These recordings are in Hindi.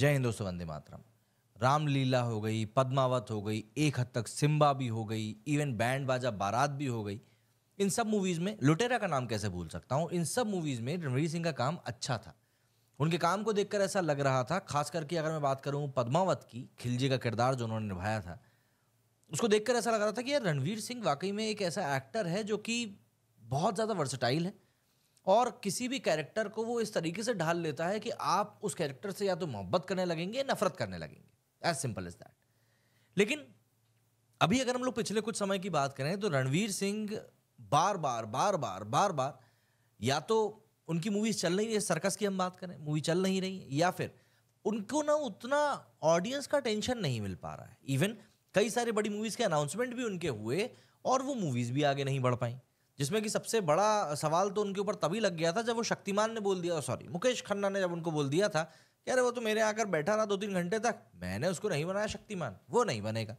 जय हिंद दोस्तों वंदे मातरम रामलीला हो गई पद्मावत हो गई एक हद तक सिम्बा भी हो गई इवन बैंड बाजा बारात भी हो गई इन सब मूवीज़ में लुटेरा का नाम कैसे भूल सकता हूँ इन सब मूवीज़ में रणवीर सिंह का काम अच्छा था उनके काम को देखकर ऐसा लग रहा था खास करके अगर मैं बात करूँ पद्मावत की खिलजी का किरदार जो उन्होंने निभाया था उसको देखकर ऐसा लग रहा था कि यार रणवीर सिंह वाकई में एक ऐसा एक्टर है जो कि बहुत ज़्यादा वर्सटाइल है और किसी भी कैरेक्टर को वो इस तरीके से ढाल लेता है कि आप उस कैरेक्टर से या तो मोहब्बत करने लगेंगे या नफरत करने लगेंगे एज सिंपल इज दैट लेकिन अभी अगर हम लोग पिछले कुछ समय की बात करें तो रणवीर सिंह बार बार बार बार बार बार या तो उनकी मूवीज चल नहीं रही है सर्कस की हम बात करें मूवी चल नहीं रही है या फिर उनको ना उतना ऑडियंस का टेंशन नहीं मिल पा रहा है इवन कई सारे बड़ी मूवीज़ के अनाउंसमेंट भी उनके हुए और वो मूवीज़ भी आगे नहीं बढ़ पाई जिसमें कि सबसे बड़ा सवाल तो उनके ऊपर तभी लग गया था जब वो शक्तिमान ने बोल दिया सॉरी मुकेश खन्ना ने जब उनको बोल दिया था कि अरे वो तो मेरे आकर बैठा रहा दो तीन घंटे तक मैंने उसको नहीं बनाया शक्तिमान वो नहीं बनेगा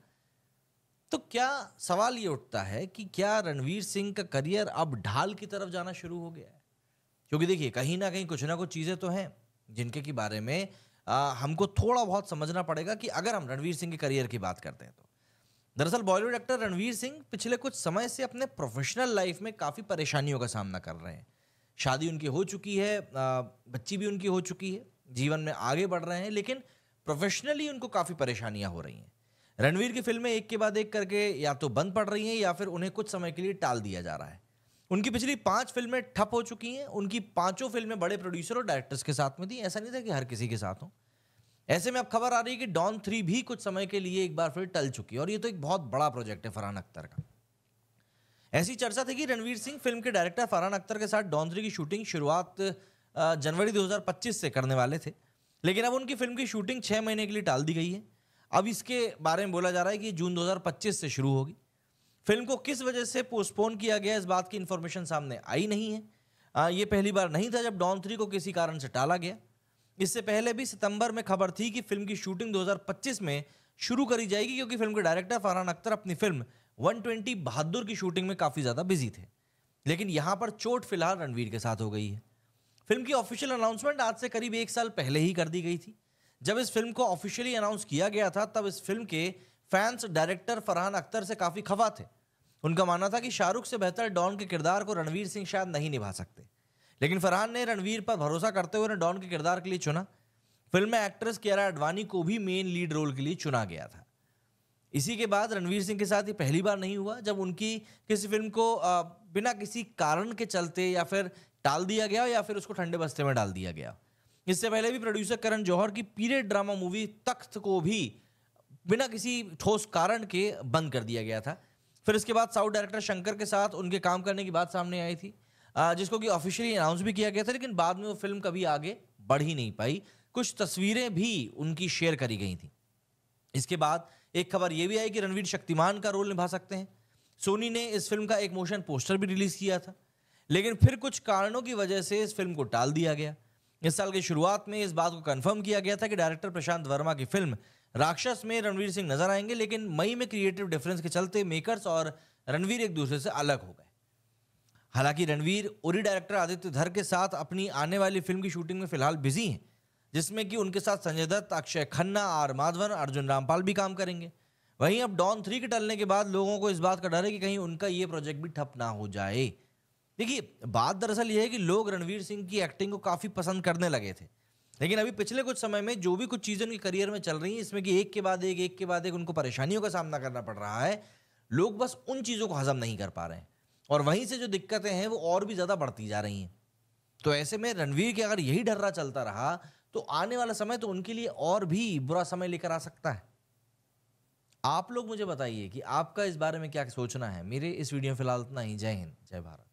तो क्या सवाल ये उठता है कि क्या रणवीर सिंह का करियर अब ढाल की तरफ जाना शुरू हो गया है क्योंकि देखिए कहीं ना कहीं कुछ ना कुछ चीज़ें तो हैं जिनके के बारे में आ, हमको थोड़ा बहुत समझना पड़ेगा कि अगर हम रणवीर सिंह के करियर की बात करते हैं तो दरअसल बॉलीवुड एक्टर रणवीर सिंह पिछले कुछ समय से अपने प्रोफेशनल लाइफ में काफ़ी परेशानियों का सामना कर रहे हैं शादी उनकी हो चुकी है बच्ची भी उनकी हो चुकी है जीवन में आगे बढ़ रहे हैं लेकिन प्रोफेशनली उनको काफ़ी परेशानियां हो रही हैं रणवीर की फिल्में एक के बाद एक करके या तो बंद पड़ रही हैं या फिर उन्हें कुछ समय के लिए टाल दिया जा रहा है उनकी पिछली पांच फिल्में ठप हो चुकी हैं उनकी पांचों फिल्में बड़े प्रोड्यूसर और डायरेक्टर्स के साथ में थी ऐसा नहीं था कि हर किसी के साथ हों ऐसे में अब खबर आ रही है कि डॉन थ्री भी कुछ समय के लिए एक बार फिर टल चुकी है और ये तो एक बहुत बड़ा प्रोजेक्ट है फरहान अख्तर का ऐसी चर्चा थी कि रणवीर सिंह फिल्म के डायरेक्टर फरहान अख्तर के साथ डॉन थ्री की शूटिंग शुरुआत जनवरी 2025 से करने वाले थे लेकिन अब उनकी फिल्म की शूटिंग छः महीने के लिए टाल दी गई है अब इसके बारे में बोला जा रहा है कि जून 2025 से शुरू होगी फिल्म को किस वजह से पोस्टपोन किया गया इस बात की इन्फॉर्मेशन सामने आई नहीं है आ, ये पहली बार नहीं था जब डॉन थ्री को किसी कारण से टाला गया इससे पहले भी सितंबर में खबर थी कि फिल्म की शूटिंग 2025 में शुरू करी जाएगी क्योंकि फिल्म के डायरेक्टर फरहान अख्तर अपनी फिल्म 120 बहादुर की शूटिंग में काफ़ी ज़्यादा बिजी थे लेकिन यहाँ पर चोट फिलहाल रणवीर के साथ हो गई है फिल्म की ऑफिशियल अनाउंसमेंट आज से करीब एक साल पहले ही कर दी गई थी जब इस फिल्म को ऑफिशियली अनाउंस किया गया था तब इस फिल्म के फैंस डायरेक्टर फरहान अख्तर से काफ़ी खफा थे उनका मानना था कि शाहरुख से बेहतर डॉन के किरदार को रणवीर सिंह शायद नहीं निभा सकते लेकिन फरहान ने रणवीर पर भरोसा करते हुए डॉन के किरदार के लिए चुना फिल्म में एक्ट्रेस कियारा आडवाणी को भी मेन लीड रोल के लिए चुना गया था इसी के बाद रणवीर सिंह के साथ ये पहली बार नहीं हुआ जब उनकी किसी फिल्म को बिना किसी कारण के चलते या फिर टाल दिया गया या फिर उसको ठंडे बस्ते में डाल दिया गया इससे पहले भी प्रोड्यूसर करण जौहर की पीरियड ड्रामा मूवी तख्त को भी बिना किसी ठोस कारण के बंद कर दिया गया था फिर इसके बाद साउथ डायरेक्टर शंकर के साथ उनके काम करने की बात सामने आई थी जिसको कि ऑफिशियली अनाउंस भी किया गया था लेकिन बाद में वो फिल्म कभी आगे बढ़ ही नहीं पाई कुछ तस्वीरें भी उनकी शेयर करी गई थी इसके बाद एक खबर ये भी आई कि रणवीर शक्तिमान का रोल निभा सकते हैं सोनी ने इस फिल्म का एक मोशन पोस्टर भी रिलीज किया था लेकिन फिर कुछ कारणों की वजह से इस फिल्म को टाल दिया गया इस साल की शुरुआत में इस बात को कंफर्म किया गया था कि डायरेक्टर प्रशांत वर्मा की फिल्म राक्षस में रणवीर सिंह नजर आएंगे लेकिन मई में क्रिएटिव डिफरेंस के चलते मेकर्स और रणवीर एक दूसरे से अलग हो गए हालांकि रणवीर उरी डायरेक्टर आदित्य धर के साथ अपनी आने वाली फिल्म की शूटिंग में फिलहाल बिजी हैं जिसमें कि उनके साथ संजय दत्त अक्षय खन्ना आर माधवन अर्जुन रामपाल भी काम करेंगे वहीं अब डॉन थ्री के टलने के बाद लोगों को इस बात का डर है कि कहीं उनका ये प्रोजेक्ट भी ठप ना हो जाए देखिए बात दरअसल यह है कि लोग रणवीर सिंह की एक्टिंग को काफ़ी पसंद करने लगे थे लेकिन अभी पिछले कुछ समय में जो भी कुछ चीज़ें उनके करियर में चल रही हैं इसमें कि एक के बाद एक एक के बाद एक उनको परेशानियों का सामना करना पड़ रहा है लोग बस उन चीज़ों को हजम नहीं कर पा रहे हैं और वहीं से जो दिक्कतें हैं वो और भी ज़्यादा बढ़ती जा रही हैं तो ऐसे में रणवीर के अगर यही डर्रा चलता रहा तो आने वाला समय तो उनके लिए और भी बुरा समय लेकर आ सकता है आप लोग मुझे बताइए कि आपका इस बारे में क्या सोचना है मेरे इस वीडियो में फिलहाल इतना ही जय हिंद जय भारत